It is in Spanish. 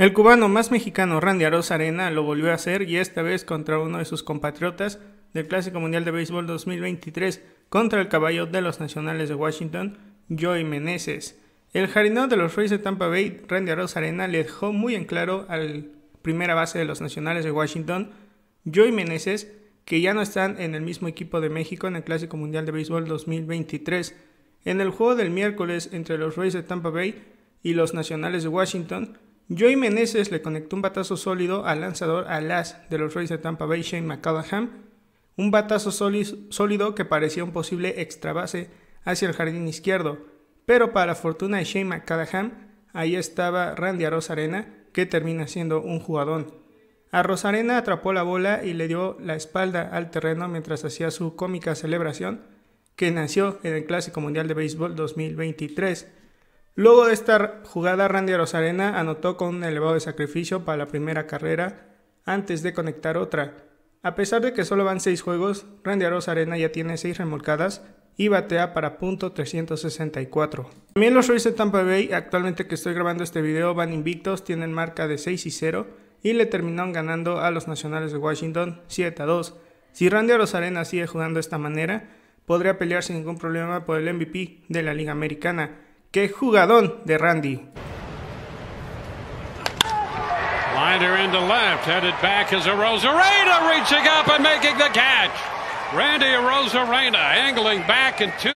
El cubano más mexicano Randy Arroz Arena lo volvió a hacer y esta vez contra uno de sus compatriotas del Clásico Mundial de Béisbol 2023 contra el caballo de los Nacionales de Washington, Joey Meneses. El jardinero de los Rays de Tampa Bay, Randy Arroz Arena, le dejó muy en claro al primera base de los Nacionales de Washington, Joey Meneses, que ya no están en el mismo equipo de México en el Clásico Mundial de Béisbol 2023. En el juego del miércoles entre los Rays de Tampa Bay y los Nacionales de Washington, Joey Meneses le conectó un batazo sólido al lanzador Alas de los Rays de Tampa Bay, Shane McCallaghan, un batazo sólido que parecía un posible extra base hacia el jardín izquierdo, pero para la fortuna de Shane McCallaghan, ahí estaba Randy Rosarena que termina siendo un jugadón. Rosarena atrapó la bola y le dio la espalda al terreno mientras hacía su cómica celebración, que nació en el Clásico Mundial de Béisbol 2023 Luego de esta jugada, Randy Rosarena anotó con un elevado de sacrificio para la primera carrera antes de conectar otra. A pesar de que solo van 6 juegos, Randy Arena ya tiene 6 remolcadas y batea para punto .364. También los Rays de Tampa Bay, actualmente que estoy grabando este video, van invictos, tienen marca de 6 y 0 y le terminaron ganando a los Nacionales de Washington 7 a 2. Si Randy Arena sigue jugando de esta manera, podría pelear sin ningún problema por el MVP de la Liga Americana. ¡Qué jugadón de Randy! Liner into left, headed back as a Rosarena reaching up and making the catch. Randy Rosarena angling back and two.